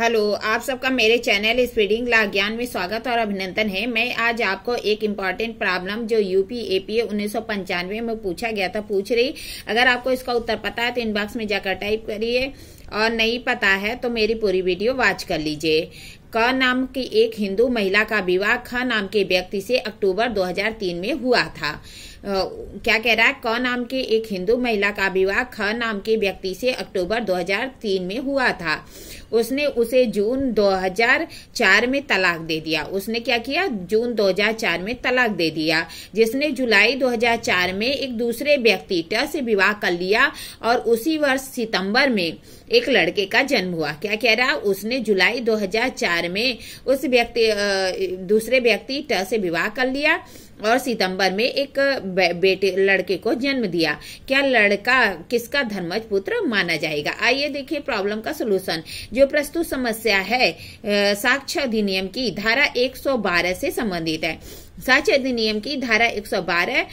hello आप सबका मेरे चैनल स्पीडिंग ला ज्ञान में स्वागत और अभिनंदन है मैं आज आपको एक इम्पॉर्टेंट प्रॉब्लम जो यूपी एपीए उन्नीस में पूछा गया था पूछ रही अगर आपको इसका उत्तर पता है तो इनबॉक्स में जाकर टाइप करिए और नहीं पता है तो मेरी पूरी वीडियो वॉच कर लीजिए क नाम की एक हिंदू महिला का विवाह ख नाम के व्यक्ति से अक्टूबर दो में हुआ था क्या कह रहा है क नाम के एक हिंदू महिला का विवाह ख नाम के व्यक्ति से अक्टूबर 2003 में हुआ था उसने उसे जून 2004 में तलाक दे दिया उसने क्या किया जून 2004 में तलाक दे दिया जिसने जुलाई 2004 में एक दूसरे व्यक्ति ट से विवाह कर लिया और उसी वर्ष सितंबर में एक लड़के का जन्म हुआ क्या कह रहा उसने जुलाई 2004 में उस व्यक्ति दूसरे व्यक्ति ट से विवाह कर लिया और सितंबर में एक बेटे लड़के को जन्म दिया क्या लड़का किसका धर्मज पुत्र माना जाएगा आइए देखिए प्रॉब्लम का सलूशन जो प्रस्तुत समस्या है साक्ष्य अधिनियम की धारा 112 से संबंधित है साक्ष्य अधिनियम की धारा 112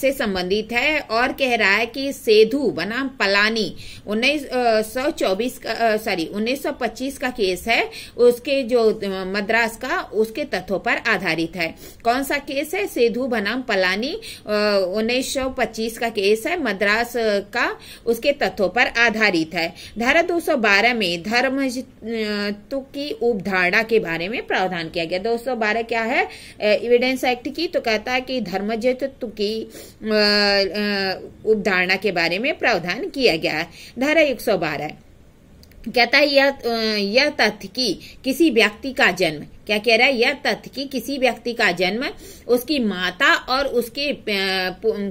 से संबंधित है और कह रहा है कि सेधु बनाम पलानी 1924 सौ चौबीस सॉरी 1925 का केस है उसके जो मद्रास का उसके तथ्यों पर आधारित है कौन सा केस है सेधु बनाम पलानी 1925 का केस है मद्रास का उसके तथ्यों पर आधारित है धारा 212 में धर्म की उपधारणा के बारे में प्रावधान किया गया दो क्या है इविडेंस एविडेंस एक्ट की तो कहता है कि धर्मज की उपधारणा के बारे में प्रावधान किया गया है धारा 112 कहता है यह यह तथ्य कि किसी व्यक्ति का जन्म क्या कह रहा है यह तथ्य कि किसी व्यक्ति का जन्म उसकी माता और उसके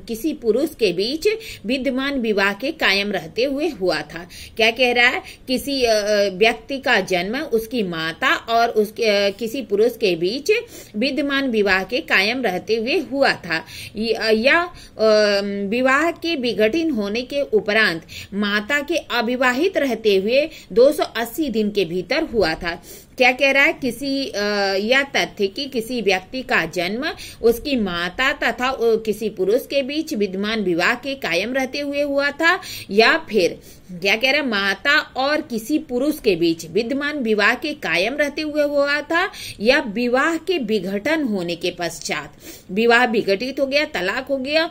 किसी पुरुष के बीच विद्यमान विवाह के कायम रहते हुए हुआ था क्या कह रहा है किसी व्यक्ति का जन्म उसकी माता और उसके किसी पुरुष के बीच विद्यमान विवाह के कायम रहते हुए हुआ था यह विवाह के विघटित होने के उपरांत माता के अविवाहित रहते हुए 280 दिन के भीतर हुआ था क्या कह रहा है किसी या तथ्य कि किसी व्यक्ति का जन्म उसकी माता तथा किसी पुरुष के बीच विद्यमान विवाह के कायम रहते हुए हुआ था या फिर क्या कह रहा है माता और किसी पुरुष के बीच विद्यमान विवाह के कायम रहते हुए हुआ था या विवाह के विघटन होने के पश्चात विवाह विघटित हो गया तलाक हो गया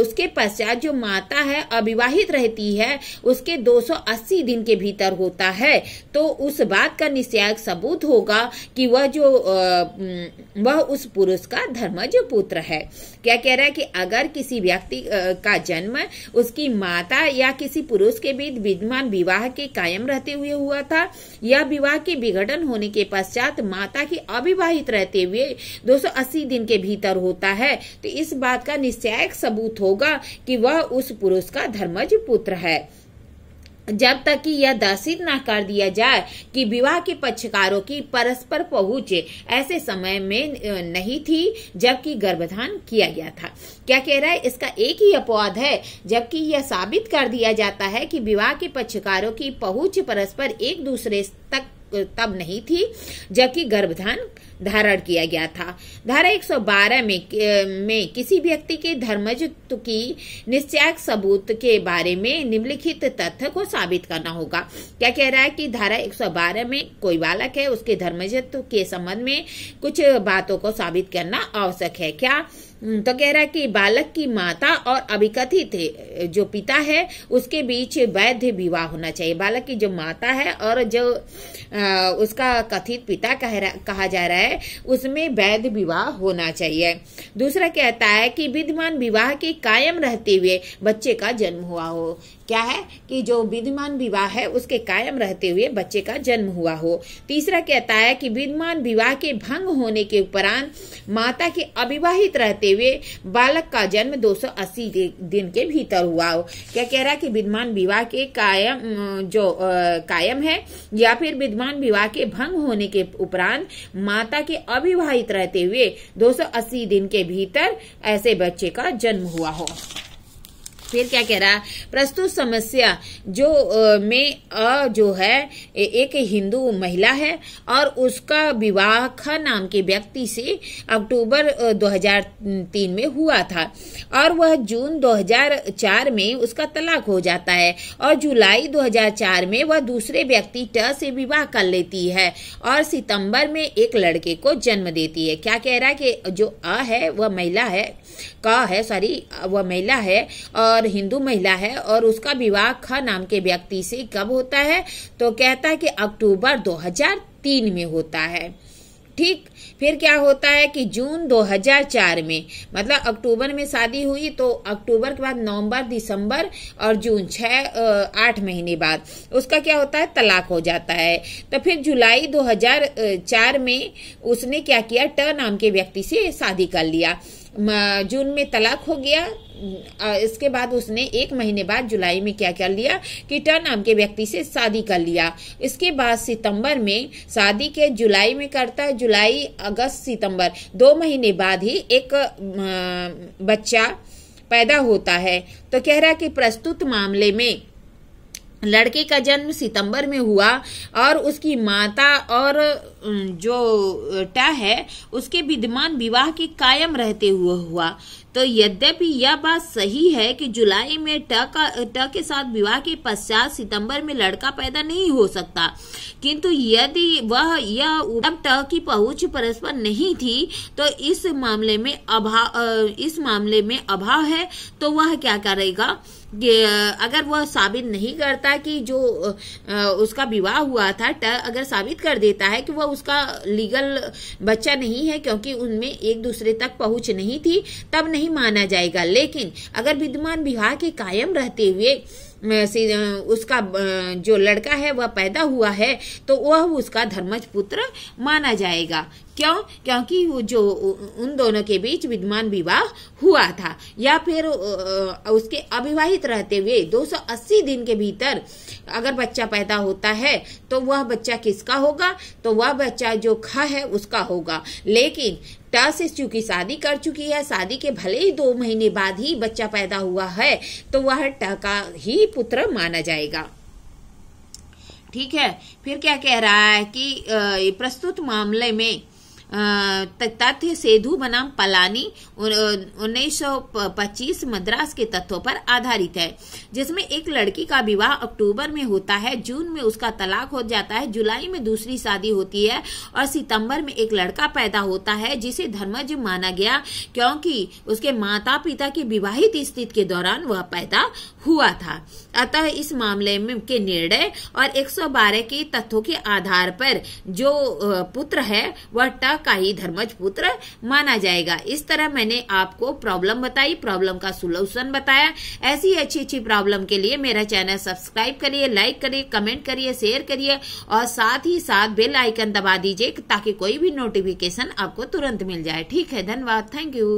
उसके पश्चात जो माता है अविवाहित रहती है उसके 280 दिन के भीतर होता है तो उस बात का निश्चय सबूत होगा कि वह जो वह उस पुरुष का धर्मज पुत्र है क्या कह रहा है कि अगर किसी व्यक्ति का जन्म उसकी माता या किसी पुरुष के बीच विद्यमान विवाह के कायम रहते हुए हुआ था यह विवाह के विघटन होने के पश्चात माता की अविवाहित रहते हुए 280 दिन के भीतर होता है तो इस बात का निश्चय सबूत होगा कि वह उस पुरुष का धर्मज पुत्र है जब तक कि यह दर्शित न कर दिया जाए कि विवाह के पक्षकारों की परस्पर पहुंच ऐसे समय में नहीं थी जबकि गर्भधान किया गया था क्या कह रहा है इसका एक ही अपवाद है जबकि यह साबित कर दिया जाता है कि विवाह के पक्षकारों की पहुंच परस्पर एक दूसरे तक तब नहीं थी जबकि गर्भधान धारण किया गया था धारा 112 में में किसी व्यक्ति के धर्मजत्व की निश्चय सबूत के बारे में निम्नलिखित तथ्य को साबित करना होगा क्या कह रहा है कि धारा 112 में कोई बालक है उसके धर्मजत्व के संबंध में कुछ बातों को साबित करना आवश्यक है क्या तो कह रहा है कि बालक की माता और अभिकथित जो पिता है उसके बीच वैध विवाह होना चाहिए बालक की जो माता है और जो आ, उसका कथित पिता कह रहा कहा जा रहा है है उसमें वैध विवाह होना चाहिए दूसरा कहता है कि विद्यमान विवाह के कायम रहते हुए बच्चे का जन्म हुआ हो क्या है कि जो विद्यमान विवाह है उसके कायम रहते हुए बच्चे का जन्म हुआ हो तीसरा कहता है कि विद्यमान विवाह के भंग होने के उपरांत माता के अविवाहित रहते हुए बालक का जन्म 280 दिन के भीतर हुआ हो क्या कह रहा है कि विद्यमान विवाह के कायम जो आ, कायम है या फिर विद्यमान विवाह के भंग होने के उपरांत माता के अविवाहित रहते हुए दो दिन के भीतर ऐसे बच्चे का जन्म हुआ हो फिर क्या कह रहा है प्रस्तुत समस्या जो में आ, जो है एक हिंदू महिला है और उसका विवाह खा नाम के व्यक्ति से अक्टूबर 2003 में हुआ था और वह जून 2004 में उसका तलाक हो जाता है और जुलाई 2004 में वह दूसरे व्यक्ति ट से विवाह कर लेती है और सितंबर में एक लड़के को जन्म देती है क्या कह रहा है कि जो अ है वह महिला है क है सॉरी वह महिला है और और हिंदू महिला है और उसका विवाह खा नाम के व्यक्ति से कब होता है तो कहता है कि अक्टूबर 2003 में होता है ठीक फिर क्या होता है कि जून 2004 में मतलब अक्टूबर में शादी हुई तो अक्टूबर के बाद नवंबर दिसंबर और जून छ आठ महीने बाद उसका क्या होता है तलाक हो जाता है तो फिर जुलाई 2004 में उसने क्या किया ट नाम के व्यक्ति से शादी कर लिया जून में तलाक हो गया इसके बाद उसने एक महीने बाद जुलाई में क्या कर लिया किटा नाम के व्यक्ति से शादी कर लिया इसके बाद सितंबर में शादी के जुलाई में करता है जुलाई अगस्त सितंबर दो महीने बाद ही एक बच्चा पैदा होता है तो कह रहा है कि प्रस्तुत मामले में लड़के का जन्म सितंबर में हुआ और उसकी माता और जो टा है उसके विद्यमान विवाह के कायम रहते हुए हुआ तो यद्यपि यह बात सही है कि जुलाई में ट का ट के साथ विवाह के पश्चात सितंबर में लड़का पैदा नहीं हो सकता किंतु यदि वह यह जब ट की पहुंच परस्पर नहीं थी तो इस मामले में अभाव इस मामले में अभाव है तो वह क्या करेगा अगर वह साबित नहीं करता कि जो उसका विवाह हुआ था अगर साबित कर देता है कि वह उसका लीगल बच्चा नहीं है क्योंकि उनमें एक दूसरे तक पहुंच नहीं थी तब नहीं माना जाएगा लेकिन अगर विद्यमान विवाह के कायम रहते हुए उसका जो लड़का है वह पैदा हुआ है तो वह उसका धर्मज पुत्र माना जाएगा क्यों क्योंकि वो जो उन दोनों के बीच विद्यमान विवाह हुआ था या फिर उसके अविवाहित रहते हुए 280 दिन के भीतर अगर बच्चा पैदा होता है तो वह बच्चा किसका होगा तो वह बच्चा जो ख है उसका होगा लेकिन टस इस चूंकि शादी कर चुकी है शादी के भले ही दो महीने बाद ही बच्चा पैदा हुआ है तो वह ट का ही पुत्र माना जाएगा ठीक है फिर क्या कह रहा है कि प्रस्तुत मामले में तथ्य सेधु बनाम पलानी 1925 मद्रास के तथ्यों पर आधारित है जिसमें एक लड़की का विवाह अक्टूबर में होता है जून में उसका तलाक हो जाता है जुलाई में दूसरी शादी होती है और सितंबर में एक लड़का पैदा होता है जिसे धर्मज माना गया क्योंकि उसके माता पिता के विवाहित स्थिति के दौरान वह पैदा हुआ था अतः इस मामले में के निर्णय और 112 के तथ्यों के आधार पर जो पुत्र है वह टक का ही धर्मज पुत्र माना जाएगा इस तरह मैंने आपको प्रॉब्लम बताई प्रॉब्लम का सोल्यूशन बताया ऐसी अच्छी अच्छी प्रॉब्लम के लिए मेरा चैनल सब्सक्राइब करिए लाइक करिए कमेंट करिए शेयर करिए और साथ ही साथ बेल आइकन दबा दीजिए ताकि कोई भी नोटिफिकेशन आपको तुरंत मिल जाए ठीक है धन्यवाद थैंक यू